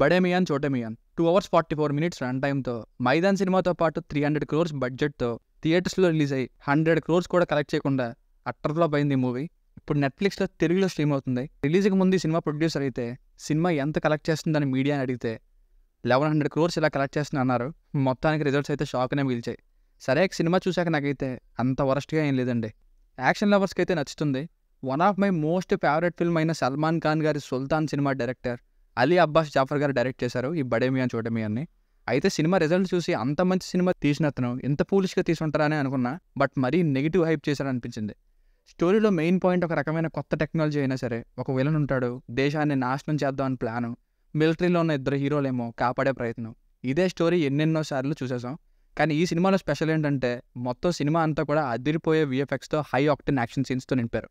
బడే Miyan Chhote Miyan two hours forty four minutes run టైంతో మైదాన్ సినిమాతో పాటు త్రీ హండ్రెడ్ క్రోర్స్ బడ్జెట్తో థియేటర్స్లో రిలీజ్ అయ్యి హండ్రెడ్ క్రోర్స్ కూడా కలెక్ట్ చేయకుండా అట్టర్లో పోయింది ఈ మూవీ ఇప్పుడు నెట్ఫ్లిక్స్లో తెలుగులో స్ట్రీమ్ అవుతుంది రిలీజ్కి ముందు సినిమా ప్రొడ్యూసర్ అయితే సినిమా ఎంత కలెక్ట్ చేస్తుందని మీడియాని అడిగితే లెవెన్ హండ్రెడ్ క్రోర్స్ ఇలా కలెక్ట్ చేస్తుంది అన్నారు మొత్తానికి రిజల్ట్స్ అయితే షాక్నే మిగిలిచాయి సరే సినిమా చూశాక నాకైతే అంత వరస్ట్గా ఏం లేదండి యాక్షన్ లవర్స్కి అయితే నచ్చుతుంది one of my most favourite film అయిన సల్మాన్ ఖాన్ గారి సుల్తాన్ సినిమా డైరెక్టర్ అలీ అబ్బాస్ జాఫర్ గారు డైరెక్ట్ చేశారు ఈ బడేమి అని చూడమి అని అయితే సినిమా రిజల్ట్ చూసి అంత మంచి సినిమా తీసిన అతను ఎంత పూలిష్గా తీసుంటారని అనుకున్నా బట్ మరీ నెగిటివ్ హైప్ చేశారనిపించింది స్టోరీలో మెయిన్ పాయింట్ ఒక రకమైన కొత్త టెక్నాలజీ అయినా సరే ఒక విలన్ ఉంటాడు దేశాన్ని నాశనం చేద్దాం అని ప్లాను మిలిటరీలో ఉన్న ఇద్దరు హీరోలేమో కాపాడే ప్రయత్నం ఇదే స్టోరీ ఎన్నెన్నో సార్లు చూసేసాం కానీ ఈ సినిమాలో స్పెషల్ ఏంటంటే మొత్తం సినిమా అంతా కూడా అదిరిపోయే విఎఫ్ఎక్స్తో హై ఆక్టెన్ యాక్షన్ సీన్స్తో నింపారు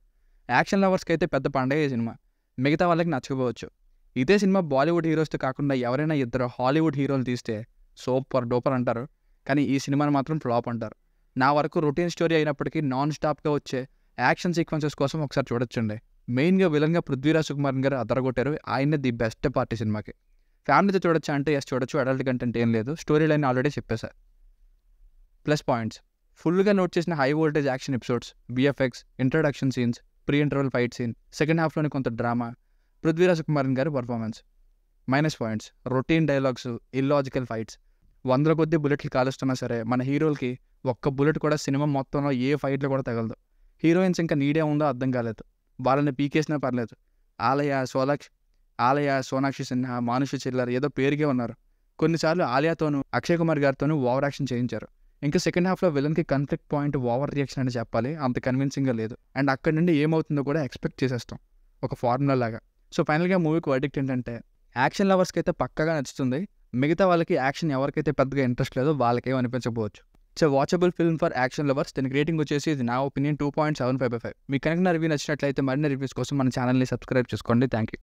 యాక్షన్ లవర్స్కి అయితే పెద్ద పండగ ఈ సినిమా మిగతా వాళ్ళకి నచ్చకపోవచ్చు ఇదే సినిమా బాలీవుడ్ హీరోస్తో కాకుండా ఎవరైనా ఇద్దరు హాలీవుడ్ హీరోలు తీస్తే సూపర్ డూపర్ అంటారు కానీ ఈ సినిమాని మాత్రం ఫ్లాప్ అంటారు నా వరకు రొటీన్ స్టోరీ అయినప్పటికీ నాన్ స్టాప్గా వచ్చే యాక్షన్ సీక్వెన్సెస్ కోసం ఒకసారి చూడొచ్చండి మెయిన్గా విలన్గా పృథ్వీరాజ్ కుమార్ గారు అదరగొట్టారు ఆయన ది బెస్ట్ పార్టీ సినిమాకి ఫ్యామిలీతో చూడొచ్చా అంటే ఎస్ చూడొచ్చు అడల్ట్ కంటెంట్ ఏం లేదు స్టోరీ లైన్ ఆల్రెడీ చెప్పేశా ప్లస్ పాయింట్స్ ఫుల్గా నోట్ చేసిన high voltage action episodes VFX introduction scenes pre interval fight scene second హాఫ్లోని కొంత డ్రామా పృథ్వీరాజ్ కుమారన్ గారి performance minus points routine dialogues illogical fights వందల కొద్ది బుల్లెట్లు కాలుస్తున్నా సరే మన హీరోలకి ఒక్క బుల్లెట్ కూడా సినిమా మొత్తంలో ఏ ఫైట్లో కూడా తగలదు హీరోయిన్స్ ఇంకా నీడే ఉందో అర్థం కాలేదు వాళ్ళని పీకేసినా పర్లేదు ఆలయ సోలాక్షి ఆలయ సోనాక్షి సిన్హా మానుషు చిల్లర్ ఏదో పేరుగే ఉన్నారు కొన్నిసార్లు ఆలయాతోనూ అక్షయ్ కుమార్ గారితోనూ ఓవర్ యాక్షన్ చేయించారు ఇంకా సెకండ్ హాఫ్లో విలన్కి కన్ఫ్లిక్ట్ పాయింట్ ఓవర్ రియాక్షన్ అని చెప్పాలి అంత కన్విన్సింగ్గా లేదు అండ్ అక్కడి నుండి ఏమవుతుందో కూడా ఎక్స్పెక్ట్ చేసేస్తాం ఒక ఫార్ములా లాగా సో ఫైనల్గా మూవీకి వర్డిక్ట్ ఏంటంటే యాక్షన్ లవర్స్కి అయితే పక్కగా నచ్చుతుంది మిగతా వాళ్ళకి యాక్షన్ ఎవరికైతే పెద్దగా ఇంట్రెస్ట్ లేదో వాళ్ళకేం అనిపించకపోవచ్చు so watchable film for action lovers దీనికి రేటింగ్ వచ్చేసి ఇది నా opinion two point seven five five మీకు కనుక నా రివ్యూ నచ్చినట్లయితే మరిన్ని రివ్యూస్ కోసం మన ఛానల్ని సబ్స్క్రైబ్ చేసుకోండి థ్యాంక్ యూ